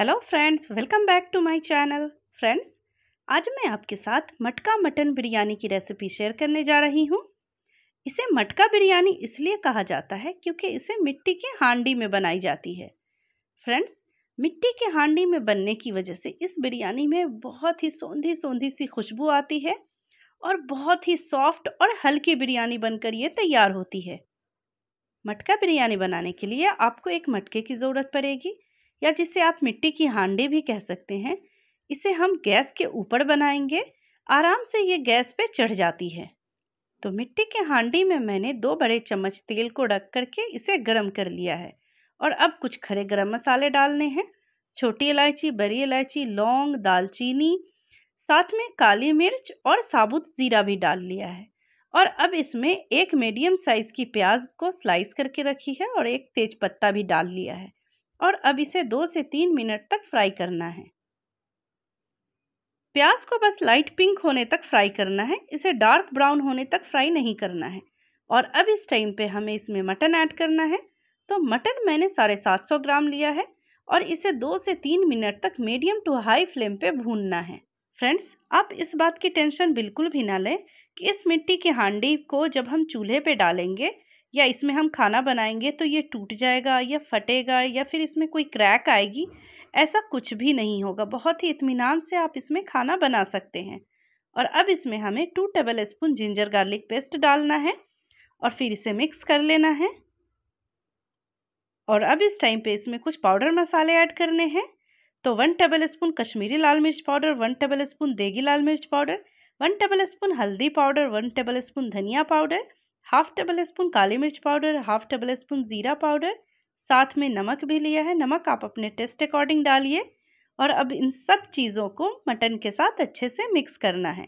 hello friends welcome back to my channel friends आज मैं आपके साथ मटका मटन बिरयानी की रेसिपी शेयर करने जा रही हूँ इसे मटका बिरयानी इसलिए कहा जाता है क्योंकि इसे मिट्टी के हांडी में बनाई जाती है फ्रेंड्स मिट्टी के हांडी में बनने की वजह से इस बिरयानी में बहुत ही सौंधी सौंधी सी खुशबू आती है और बहुत ही सॉफ्ट और हल्की बिरयानी बनकर ये तैयार होती है मटका बिरयानी बनाने के लिए आपको एक मटके की ज़रूरत पड़ेगी या जिसे आप मिट्टी की हांडी भी कह सकते हैं इसे हम गैस के ऊपर बनाएंगे आराम से ये गैस पे चढ़ जाती है तो मिट्टी के हांडी में मैंने दो बड़े चम्मच तेल को रख करके इसे गर्म कर लिया है और अब कुछ खड़े गर्म मसाले डालने हैं छोटी इलायची बड़ी इलायची लौंग दालचीनी साथ में काली मिर्च और साबुत ज़ीरा भी डाल लिया है और अब इसमें एक मीडियम साइज़ की प्याज को स्लाइस करके रखी है और एक तेज पत्ता भी डाल लिया है और अब इसे दो से तीन मिनट तक फ्राई करना है प्याज को बस लाइट पिंक होने तक फ्राई करना है इसे डार्क ब्राउन होने तक फ्राई नहीं करना है और अब इस टाइम पे हमें इसमें मटन ऐड करना है तो मटन मैंने साढ़े सात सौ ग्राम लिया है और इसे दो से तीन मिनट तक मीडियम टू हाई फ्लेम पे भूनना है फ्रेंड्स आप इस बात की टेंशन बिल्कुल भी ना लें कि इस मिट्टी की हांडी को जब हम चूल्हे पर डालेंगे या इसमें हम खाना बनाएंगे तो ये टूट जाएगा या फटेगा या फिर इसमें कोई क्रैक आएगी ऐसा कुछ भी नहीं होगा बहुत ही इतमान से आप इसमें खाना बना सकते हैं और अब इसमें हमें two tablespoon ginger garlic paste डालना है और फिर इसे मिक्स कर लेना है और अब इस टाइम पे इसमें कुछ पाउडर मसाले ऐड करने हैं तो वन टेबल स्पून कश्मीरी लाल मिर्च पाउडर वन टेबल स्पून देगी लाल मिर्च पाउडर वन टेबल स्पून हल्दी पाउडर वन टेबल स्पून धनिया पाउडर हाफ टेबल स्पून काली मिर्च पाउडर हाफ टेबल स्पून ज़ीरा पाउडर साथ में नमक भी लिया है नमक आप अपने टेस्ट अकॉर्डिंग डालिए और अब इन सब चीज़ों को मटन के साथ अच्छे से मिक्स करना है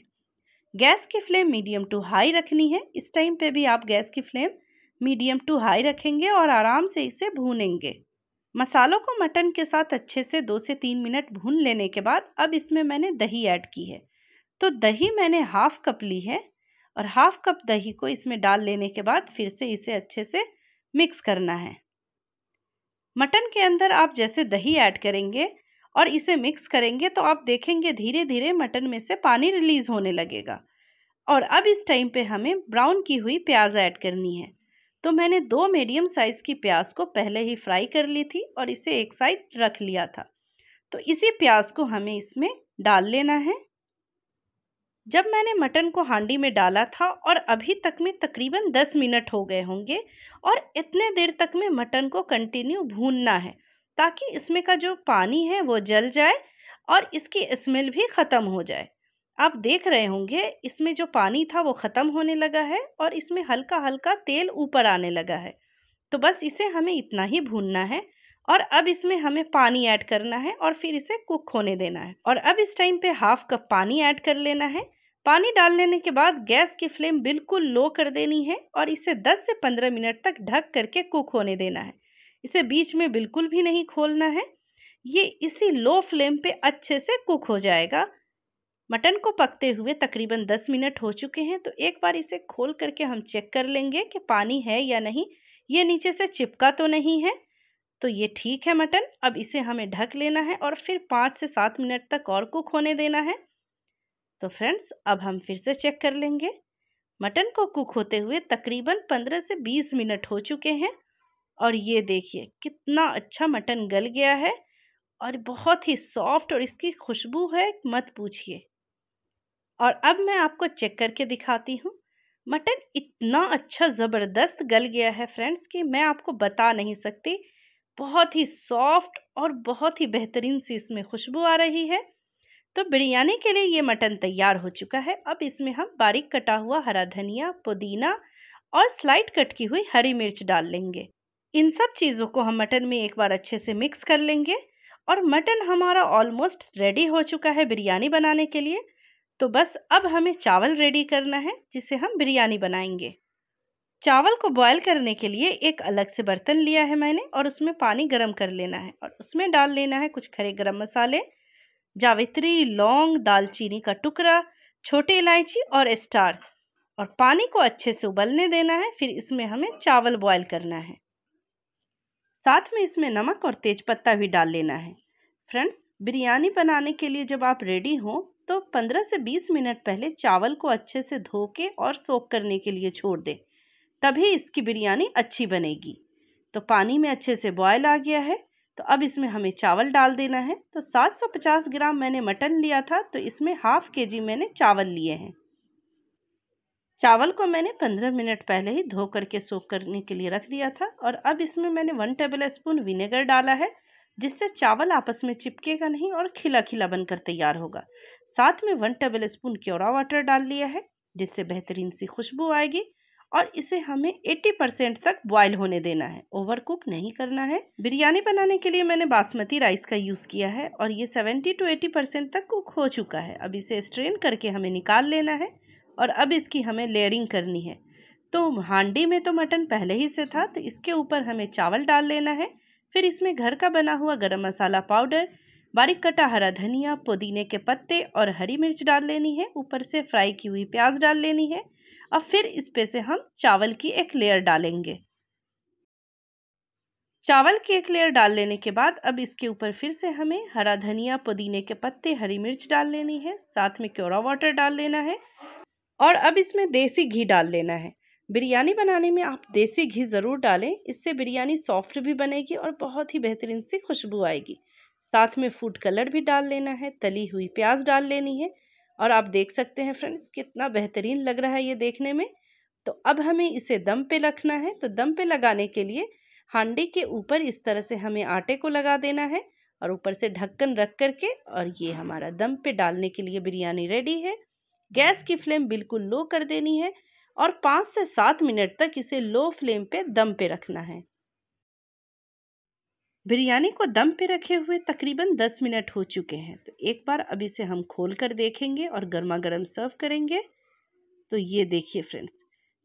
गैस की फ्लेम मीडियम टू हाई रखनी है इस टाइम पे भी आप गैस की फ्लेम मीडियम टू हाई रखेंगे और आराम से इसे भूनेंगे मसालों को मटन के साथ अच्छे से दो से तीन मिनट भून लेने के बाद अब इसमें मैंने दही ऐड की है तो दही मैंने हाफ कप ली है और हाफ कप दही को इसमें डाल लेने के बाद फिर से इसे अच्छे से मिक्स करना है मटन के अंदर आप जैसे दही ऐड करेंगे और इसे मिक्स करेंगे तो आप देखेंगे धीरे धीरे मटन में से पानी रिलीज होने लगेगा और अब इस टाइम पे हमें ब्राउन की हुई प्याज ऐड करनी है तो मैंने दो मीडियम साइज़ की प्याज को पहले ही फ्राई कर ली थी और इसे एक साइड रख लिया था तो इसी प्याज को हमें इसमें डाल लेना है जब मैंने मटन को हांडी में डाला था और अभी तक में तकरीबन दस मिनट हो गए होंगे और इतने देर तक में मटन को कंटिन्यू भूनना है ताकि इसमें का जो पानी है वो जल जाए और इसकी स्मेल भी ख़त्म हो जाए आप देख रहे होंगे इसमें जो पानी था वो ख़त्म होने लगा है और इसमें हल्का हल्का तेल ऊपर आने लगा है तो बस इसे हमें इतना ही भूनना है और अब इसमें हमें पानी ऐड करना है और फिर इसे कुक होने देना है और अब इस टाइम पे हाफ कप पानी ऐड कर लेना है पानी डाल लेने के बाद गैस की फ्लेम बिल्कुल लो कर देनी है और इसे 10 से 15 मिनट तक ढक करके कुक होने देना है इसे बीच में बिल्कुल भी नहीं खोलना है ये इसी लो फ्लेम पे अच्छे से कुक हो जाएगा मटन को पकते हुए तकरीबन 10 मिनट हो चुके हैं तो एक बार इसे खोल करके हम चेक कर लेंगे कि पानी है या नहीं ये नीचे से चिपका तो नहीं है तो ये ठीक है मटन अब इसे हमें ढक लेना है और फिर पाँच से सात मिनट तक और कुक होने देना है तो फ्रेंड्स अब हम फिर से चेक कर लेंगे मटन को कुक होते हुए तकरीबन पंद्रह से बीस मिनट हो चुके हैं और ये देखिए कितना अच्छा मटन गल गया है और बहुत ही सॉफ्ट और इसकी खुशबू है मत पूछिए और अब मैं आपको चेक करके दिखाती हूँ मटन इतना अच्छा ज़बरदस्त गल गया है फ्रेंड्स कि मैं आपको बता नहीं सकती बहुत ही सॉफ्ट और बहुत ही बेहतरीन सी इसमें खुशबू आ रही है तो बिरयानी के लिए ये मटन तैयार हो चुका है अब इसमें हम बारीक कटा हुआ हरा धनिया पुदीना और स्लाइड कट की हुई हरी मिर्च डाल लेंगे इन सब चीज़ों को हम मटन में एक बार अच्छे से मिक्स कर लेंगे और मटन हमारा ऑलमोस्ट रेडी हो चुका है बिरयानी बनाने के लिए तो बस अब हमें चावल रेडी करना है जिसे हम बिरयानी बनाएंगे चावल को बॉयल करने के लिए एक अलग से बर्तन लिया है मैंने और उसमें पानी गर्म कर लेना है और उसमें डाल लेना है कुछ खरे गर्म मसाले जावित्री लौंग दालचीनी का टुकड़ा छोटी इलायची और स्टार और पानी को अच्छे से उबलने देना है फिर इसमें हमें चावल बॉयल करना है साथ में इसमें नमक और तेज़पत्ता भी डाल लेना है फ्रेंड्स बिरयानी बनाने के लिए जब आप रेडी हों तो 15 से 20 मिनट पहले चावल को अच्छे से धो के और सोख करने के लिए छोड़ दें तभी इसकी बिरयानी अच्छी बनेगी तो पानी में अच्छे से बॉयल आ गया है तो अब इसमें हमें चावल डाल देना है तो 750 ग्राम मैंने मटन लिया था तो इसमें हाफ के जी मैंने चावल लिए हैं चावल को मैंने 15 मिनट पहले ही धो करके सोख करने के लिए रख दिया था और अब इसमें मैंने वन टेबल स्पून विनेगर डाला है जिससे चावल आपस में चिपकेगा नहीं और खिला खिला बनकर तैयार होगा साथ में वन टेबल स्पून क्योरा वाटर डाल लिया है जिससे बेहतरीन सी खुशबू आएगी और इसे हमें 80 परसेंट तक बॉयल होने देना है ओवर कुक नहीं करना है बिरयानी बनाने के लिए मैंने बासमती राइस का यूज़ किया है और ये 70 टू 80 परसेंट तक कुक हो चुका है अब इसे स्ट्रेन करके हमें निकाल लेना है और अब इसकी हमें लेयरिंग करनी है तो हांडी में तो मटन पहले ही से था तो इसके ऊपर हमें चावल डाल लेना है फिर इसमें घर का बना हुआ गर्म मसाला पाउडर बारीक कटा हरा धनिया पुदीने के पत्ते और हरी मिर्च डाल लेनी है ऊपर से फ्राई की हुई प्याज डाल लेनी है और फिर इस पे से हम चावल की एक लेयर डालेंगे चावल की एक लेयर डाल लेने के बाद अब इसके ऊपर फिर से हमें हरा धनिया पुदीने के पत्ते हरी मिर्च डाल लेनी है साथ में क्योरा वाटर डाल लेना है और अब इसमें देसी घी डाल लेना है बिरयानी बनाने में आप देसी घी ज़रूर डालें इससे बिरयानी सॉफ्ट भी बनेगी और बहुत ही बेहतरीन सी खुशबू आएगी साथ में फूड कलर भी डाल लेना है तली हुई प्याज डाल लेनी है और आप देख सकते हैं फ्रेंड्स कितना बेहतरीन लग रहा है ये देखने में तो अब हमें इसे दम पे रखना है तो दम पे लगाने के लिए हांडी के ऊपर इस तरह से हमें आटे को लगा देना है और ऊपर से ढक्कन रख करके और ये हमारा दम पे डालने के लिए बिरयानी रेडी है गैस की फ्लेम बिल्कुल लो कर देनी है और पाँच से सात मिनट तक इसे लो फ्लेम पे दम पे रखना है बिरयानी को दम पे रखे हुए तकरीबन 10 मिनट हो चुके हैं तो एक बार अब इसे हम खोल कर देखेंगे और गर्मा गर्म सर्व करेंगे तो ये देखिए फ्रेंड्स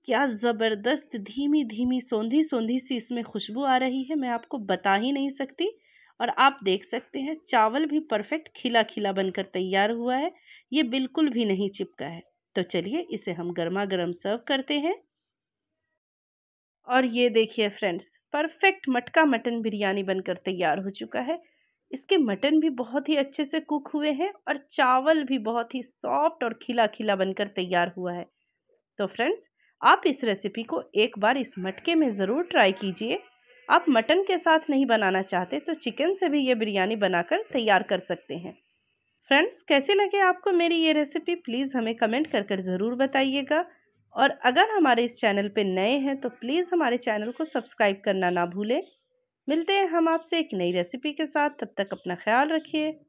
क्या ज़बरदस्त धीमी धीमी सौंधी सौंधी सी इसमें खुशबू आ रही है मैं आपको बता ही नहीं सकती और आप देख सकते हैं चावल भी परफेक्ट खिला खिला बनकर तैयार हुआ है ये बिल्कुल भी नहीं चिपका है तो चलिए इसे हम गर्मा गर्म सर्व करते हैं और ये देखिए फ्रेंड्स परफेक्ट मटका मटन बिरयानी बनकर तैयार हो चुका है इसके मटन भी बहुत ही अच्छे से कुक हुए हैं और चावल भी बहुत ही सॉफ्ट और खिला खिला बनकर तैयार हुआ है तो फ्रेंड्स आप इस रेसिपी को एक बार इस मटके में ज़रूर ट्राई कीजिए आप मटन के साथ नहीं बनाना चाहते तो चिकन से भी ये बिरयानी बनाकर तैयार कर सकते हैं फ्रेंड्स कैसे लगे आपको मेरी ये रेसिपी प्लीज़ हमें कमेंट कर कर ज़रूर बताइएगा और अगर हमारे इस चैनल पर नए हैं तो प्लीज़ हमारे चैनल को सब्सक्राइब करना ना भूलें मिलते हैं हम आपसे एक नई रेसिपी के साथ तब तक अपना ख्याल रखिए